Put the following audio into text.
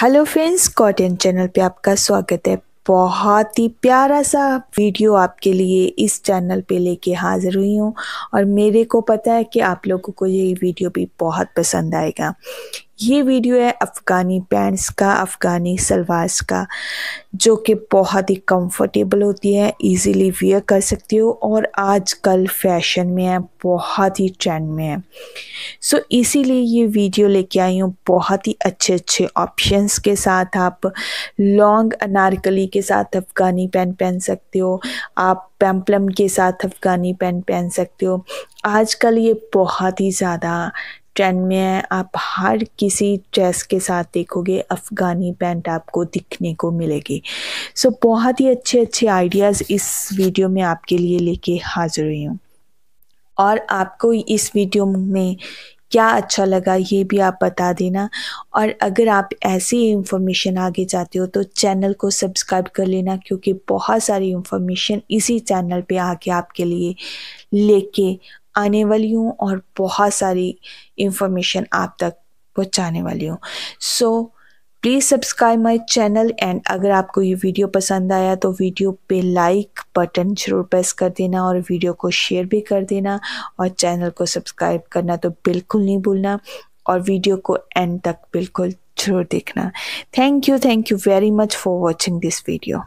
hello friends cotton channel पे आपका स्वागत है बहुत ही प्यारा सा वीडियो आपके लिए इस चैनल पे लेके हाज़िर हुई हूँ और मेरे को पता है कि आप लोगों को ये वीडियो भी बहुत पसंद आएगा ये वीडियो है अफ़गानी पैंट्स का अफ़गानी सलवार का जो कि बहुत ही कंफर्टेबल होती है इजीली वियर कर सकते हो और आजकल फैशन में है बहुत ही ट्रेंड में है सो so, इसीलिए ये वीडियो लेके आई हूँ बहुत ही अच्छे अच्छे ऑप्शंस के साथ आप लॉन्ग अनारकली के साथ अफ़गानी पैंट पहन सकते हो आप पैम्पलम के साथ अफ़गानी पैंट पहन सकते हो आजकल ये बहुत ही ज़्यादा स्टैंड में है आप हर किसी ड्रेस के साथ देखोगे अफ़गानी पैंट आपको दिखने को मिलेगी सो so, बहुत ही अच्छे अच्छे आइडियाज़ इस वीडियो में आपके लिए लेके हाजिर हुई हूँ और आपको इस वीडियो में क्या अच्छा लगा ये भी आप बता देना और अगर आप ऐसी इन्फॉर्मेशन आगे चाहते हो तो चैनल को सब्सक्राइब कर लेना क्योंकि बहुत सारी इन्फॉर्मेशन इसी चैनल पे आके आपके लिए लेके आने वाली हूँ और बहुत सारी इंफॉर्मेशन आप तक पहुँचाने वाली हूँ so please subscribe my channel and अगर आपको ये वीडियो पसंद आया तो वीडियो पे लाइक बटन जरूर प्रेस कर देना और वीडियो को शेयर भी कर देना और चैनल को सब्सक्राइब करना तो बिल्कुल नहीं भूलना और वीडियो को एंड तक बिल्कुल जरूर देखना thank you thank you very much for watching this video